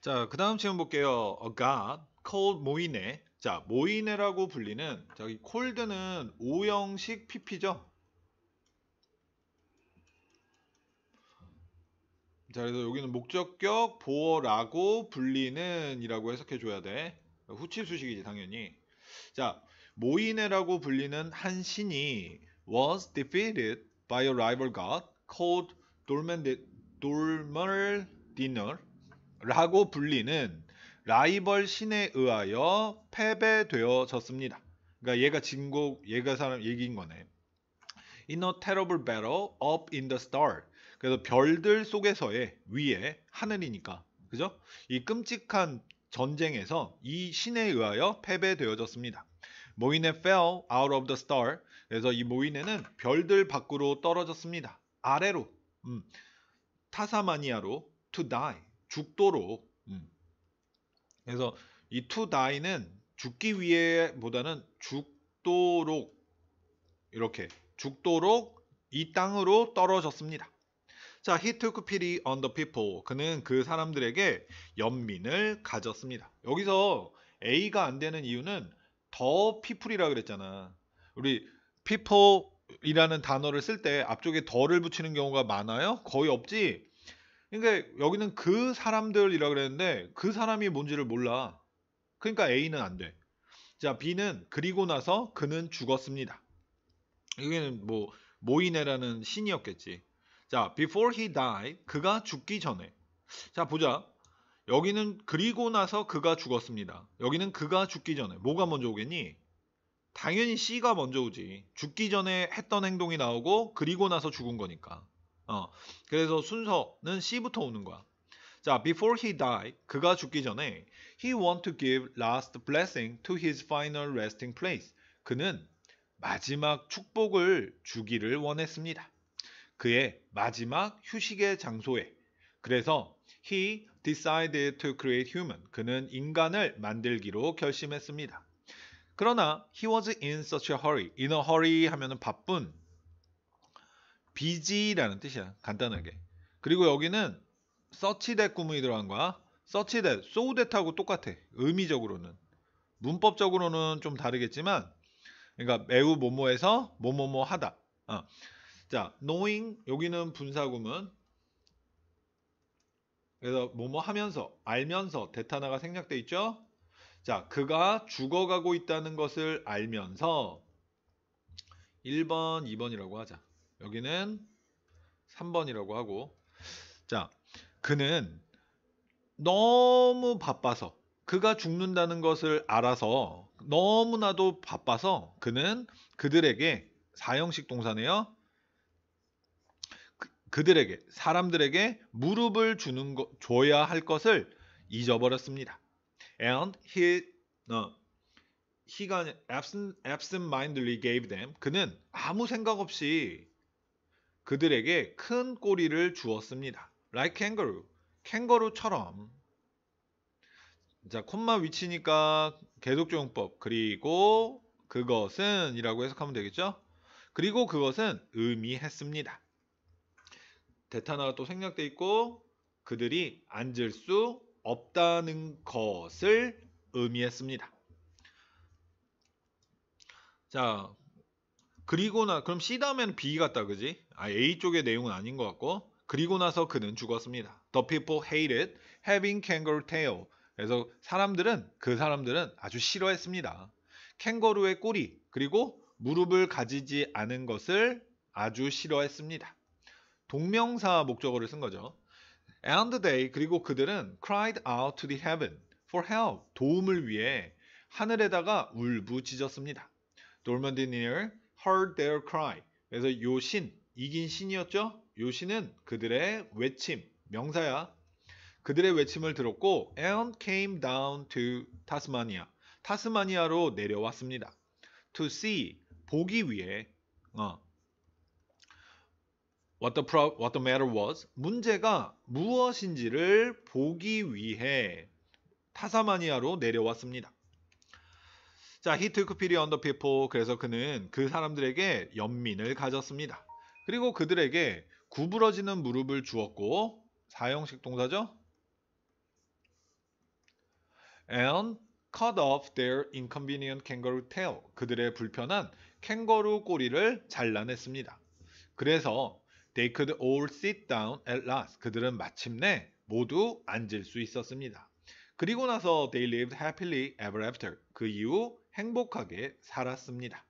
자, 그 다음 질문 볼게요. A god called 모이네. 자, 모이네라고 불리는 저기 콜드는 5형식 pp죠. 자, 그래서 여기는 목적격 보어라고 불리는 이라고 해석해 줘야 돼. 후치수식이지 당연히. 자, 모이네라고 불리는 한 신이 was defeated by a rival god called Dormerdiner 라고 불리는 라이벌 신에 의하여 패배되어졌습니다. 그러니까 얘가 진곡, 얘가 사람 얘기인 거네. In a terrible battle up in the star. 그래서 별들 속에서의 위에 하늘이니까. 그죠? 이 끔찍한 전쟁에서 이 신에 의하여 패배되어졌습니다. 모인의 fell out of the star. 그래서 이 모인에는 별들 밖으로 떨어졌습니다. 아래로. 음, 타사마니아로 to die. 죽도록. 음. 그래서 이 to die는 죽기 위해 보다는 죽도록 이렇게 죽도록 이 땅으로 떨어졌습니다. 자, he took pity on the people. 그는 그 사람들에게 연민을 가졌습니다. 여기서 A가 안 되는 이유는 더 people이라 그랬잖아. 우리 people이라는 단어를 쓸 때 앞쪽에 더를 붙이는 경우가 많아요? 거의 없지? 그러니까 여기는 그 사람들이라 그랬는데 그 사람이 뭔지를 몰라. 그러니까 A는 안 돼. 자, B는 그리고 나서 그는 죽었습니다. 여기는 뭐 모이네라는 신이었겠지. 자, before he died, 그가 죽기 전에. 자, 보자. 여기는 그리고 나서 그가 죽었습니다. 여기는 그가 죽기 전에. 뭐가 먼저 오겠니? 당연히 C가 먼저 오지. 죽기 전에 했던 행동이 나오고 그리고 나서 죽은 거니까. 어, 그래서 순서는 C부터 오는 거야. 자, before he died, 그가 죽기 전에 he want to give last blessing to his final resting place. 그는 마지막 축복을 주기를 원했습니다. 그의 마지막 휴식의 장소에. 그래서 he decided to create human. 그는 인간을 만들기로 결심했습니다. 그러나 he was in such a hurry. in a hurry 하면은 바쁜 비지라는 뜻이야. 간단하게. 그리고 여기는 서치 t 구문이 들어간 거야. 서치 t 소우 o 하고 똑같아. 의미적으로는. 문법적으로는 좀 다르겠지만 그러니까 매우 모모에서 모모모 하다. 어. 자, knowing 여기는 분사구문. 그래서 뭐뭐 하면서 알면서 대타나가 생략돼 있죠. 자, 그가 죽어가고 있다는 것을 알면서 1번, 2번이라고 하자. 여기는 3번이라고 하고 자 그는 너무 바빠서 그가 죽는다는 것을 알아서 너무나도 바빠서 그는 그들에게 사형식 동사네요. 그, 들에게 사람들에게 무릎을 주는 거, 줘야 할 것을 잊어버렸습니다. And he no, 어, he가 absent, absent-mindedly gave them 그는 아무 생각 없이 그들에게 큰 꼬리를 주었습니다. Like kangaroo. 캥거루처럼. 자, 콤마 위치니까 계속적용법 그리고 그것은 이라고 해석하면 되겠죠? 그리고 그것은 의미했습니다. 대타나가 또 생략돼 있고 그들이 앉을 수 없다는 것을 의미했습니다. 자, 그리고 나 그럼 C 다음에는 B 같다 그지? 아 A 쪽의 내용은 아닌 것 같고 그리고 나서 그는 죽었습니다. The people hated having kangaroo tail. 그래서 사람들은 그 사람들은 아주 싫어했습니다. 캥거루의 꼬리 그리고 무릎을 가지지 않은 것을 아주 싫어했습니다. 동명사 목적어를 쓴 거죠. And they 그리고 그들은 cried out to the heaven for help 도움을 위해 하늘에다가 울부짖었습니다. Normandy near heard their cry. 그래서 요신, 이긴 신이었죠? 요신은 그들의 외침, 명사야. 그들의 외침을 들었고 and came down to Tasmania. 타스마니아로 내려왔습니다. to see 보기 위해 어. what the pro, what the matter was 문제가 무엇인지를 보기 위해 타사마니아로 내려왔습니다. 자, he took pity on the people. 그래서 그는 그 사람들에게 연민을 가졌습니다. 그리고 그들에게 구부러지는 무릎을 주었고 사형식 동사죠. and cut off their inconvenient kangaroo tail. 그들의 불편한 캥거루 꼬리를 잘라냈습니다. 그래서 they could all sit down at last. 그들은 마침내 모두 앉을 수 있었습니다. 그리고 나서 they lived happily ever after. 그 이후 행복하게 살았습니다.